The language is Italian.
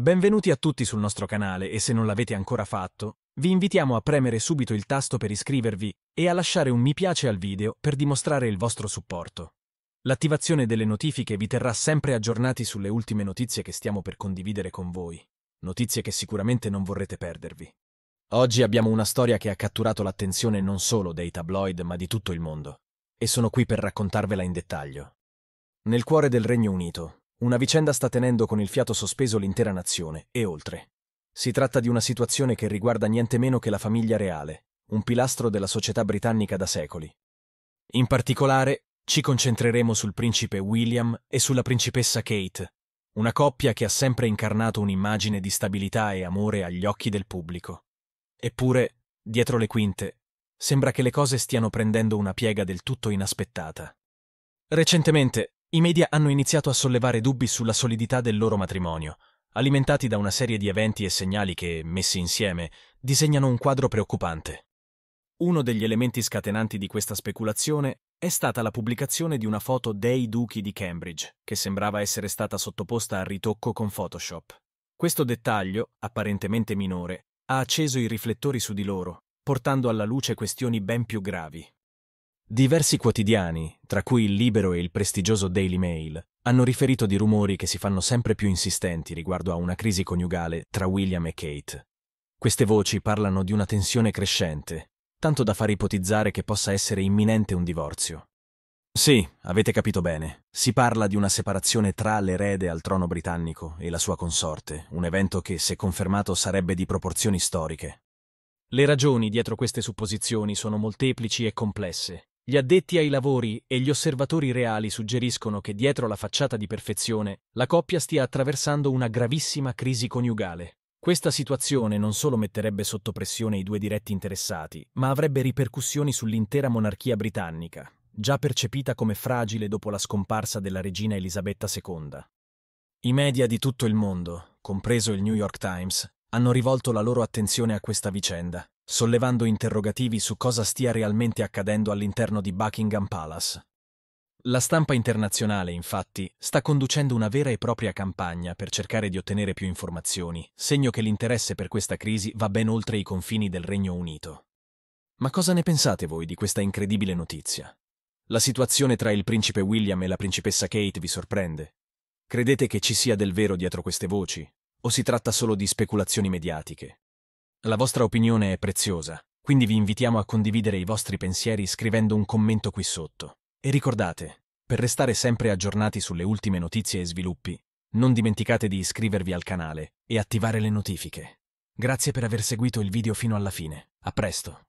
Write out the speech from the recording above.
Benvenuti a tutti sul nostro canale e se non l'avete ancora fatto, vi invitiamo a premere subito il tasto per iscrivervi e a lasciare un mi piace al video per dimostrare il vostro supporto. L'attivazione delle notifiche vi terrà sempre aggiornati sulle ultime notizie che stiamo per condividere con voi, notizie che sicuramente non vorrete perdervi. Oggi abbiamo una storia che ha catturato l'attenzione non solo dei tabloid ma di tutto il mondo, e sono qui per raccontarvela in dettaglio. Nel cuore del Regno Unito, una vicenda sta tenendo con il fiato sospeso l'intera nazione, e oltre. Si tratta di una situazione che riguarda niente meno che la famiglia reale, un pilastro della società britannica da secoli. In particolare, ci concentreremo sul principe William e sulla principessa Kate, una coppia che ha sempre incarnato un'immagine di stabilità e amore agli occhi del pubblico. Eppure, dietro le quinte, sembra che le cose stiano prendendo una piega del tutto inaspettata. Recentemente, i media hanno iniziato a sollevare dubbi sulla solidità del loro matrimonio, alimentati da una serie di eventi e segnali che, messi insieme, disegnano un quadro preoccupante. Uno degli elementi scatenanti di questa speculazione è stata la pubblicazione di una foto dei duchi di Cambridge, che sembrava essere stata sottoposta a ritocco con Photoshop. Questo dettaglio, apparentemente minore, ha acceso i riflettori su di loro, portando alla luce questioni ben più gravi. Diversi quotidiani, tra cui il Libero e il prestigioso Daily Mail, hanno riferito di rumori che si fanno sempre più insistenti riguardo a una crisi coniugale tra William e Kate. Queste voci parlano di una tensione crescente, tanto da far ipotizzare che possa essere imminente un divorzio. Sì, avete capito bene. Si parla di una separazione tra l'erede al trono britannico e la sua consorte, un evento che, se confermato, sarebbe di proporzioni storiche. Le ragioni dietro queste supposizioni sono molteplici e complesse, gli addetti ai lavori e gli osservatori reali suggeriscono che dietro la facciata di perfezione la coppia stia attraversando una gravissima crisi coniugale. Questa situazione non solo metterebbe sotto pressione i due diretti interessati, ma avrebbe ripercussioni sull'intera monarchia britannica, già percepita come fragile dopo la scomparsa della regina Elisabetta II. I media di tutto il mondo, compreso il New York Times, hanno rivolto la loro attenzione a questa vicenda, sollevando interrogativi su cosa stia realmente accadendo all'interno di Buckingham Palace. La stampa internazionale, infatti, sta conducendo una vera e propria campagna per cercare di ottenere più informazioni, segno che l'interesse per questa crisi va ben oltre i confini del Regno Unito. Ma cosa ne pensate voi di questa incredibile notizia? La situazione tra il principe William e la principessa Kate vi sorprende? Credete che ci sia del vero dietro queste voci? O si tratta solo di speculazioni mediatiche? La vostra opinione è preziosa, quindi vi invitiamo a condividere i vostri pensieri scrivendo un commento qui sotto. E ricordate, per restare sempre aggiornati sulle ultime notizie e sviluppi, non dimenticate di iscrivervi al canale e attivare le notifiche. Grazie per aver seguito il video fino alla fine. A presto!